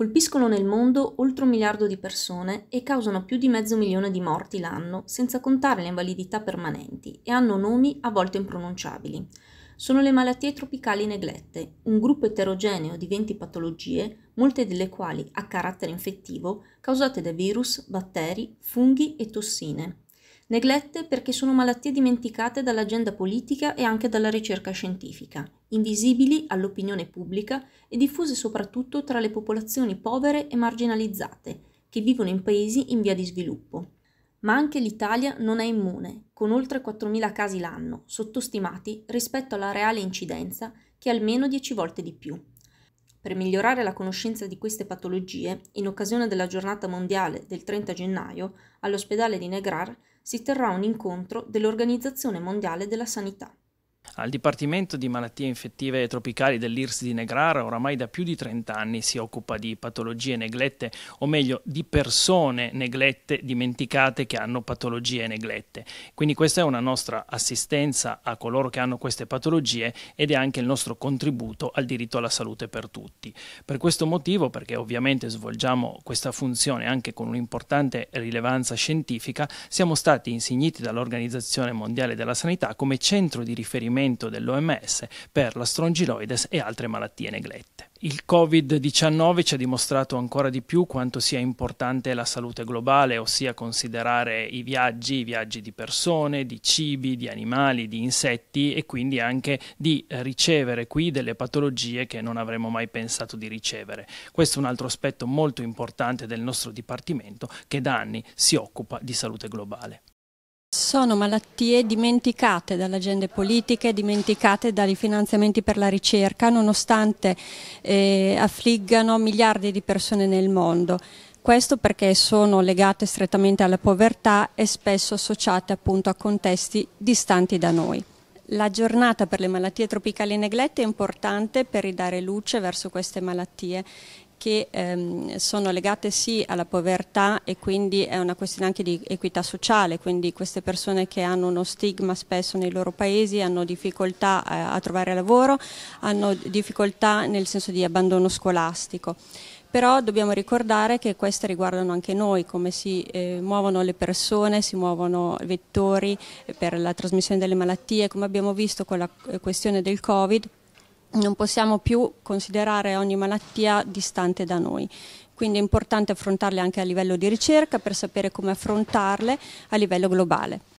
colpiscono nel mondo oltre un miliardo di persone e causano più di mezzo milione di morti l'anno, senza contare le invalidità permanenti, e hanno nomi a volte impronunciabili. Sono le malattie tropicali neglette, un gruppo eterogeneo di 20 patologie, molte delle quali a carattere infettivo, causate da virus, batteri, funghi e tossine. Neglette perché sono malattie dimenticate dall'agenda politica e anche dalla ricerca scientifica, invisibili all'opinione pubblica e diffuse soprattutto tra le popolazioni povere e marginalizzate, che vivono in paesi in via di sviluppo. Ma anche l'Italia non è immune, con oltre 4.000 casi l'anno, sottostimati rispetto alla reale incidenza, che è almeno 10 volte di più. Per migliorare la conoscenza di queste patologie, in occasione della giornata mondiale del 30 gennaio, all'ospedale di Negrar si terrà un incontro dell'Organizzazione Mondiale della Sanità. Al Dipartimento di Malattie Infettive Tropicali dell'IRS di Negrara oramai da più di 30 anni si occupa di patologie neglette, o meglio di persone neglette dimenticate che hanno patologie neglette. Quindi questa è una nostra assistenza a coloro che hanno queste patologie ed è anche il nostro contributo al diritto alla salute per tutti. Per questo motivo, perché ovviamente svolgiamo questa funzione anche con un'importante rilevanza scientifica, siamo stati insigniti dall'Organizzazione Mondiale della Sanità come centro di riferimento riferimento dell'OMS per la strongiloides e altre malattie neglette. Il Covid-19 ci ha dimostrato ancora di più quanto sia importante la salute globale, ossia considerare i viaggi, i viaggi di persone, di cibi, di animali, di insetti e quindi anche di ricevere qui delle patologie che non avremmo mai pensato di ricevere. Questo è un altro aspetto molto importante del nostro dipartimento che da anni si occupa di salute globale. Sono malattie dimenticate dall'agenda politica e dimenticate dai finanziamenti per la ricerca, nonostante eh, affliggano miliardi di persone nel mondo. Questo perché sono legate strettamente alla povertà e spesso associate appunto a contesti distanti da noi. La giornata per le malattie tropicali neglette è importante per ridare luce verso queste malattie che ehm, sono legate sì alla povertà e quindi è una questione anche di equità sociale, quindi queste persone che hanno uno stigma spesso nei loro paesi hanno difficoltà eh, a trovare lavoro, hanno difficoltà nel senso di abbandono scolastico però dobbiamo ricordare che queste riguardano anche noi, come si eh, muovono le persone, si muovono i vettori eh, per la trasmissione delle malattie, come abbiamo visto con la eh, questione del Covid, non possiamo più considerare ogni malattia distante da noi. Quindi è importante affrontarle anche a livello di ricerca per sapere come affrontarle a livello globale.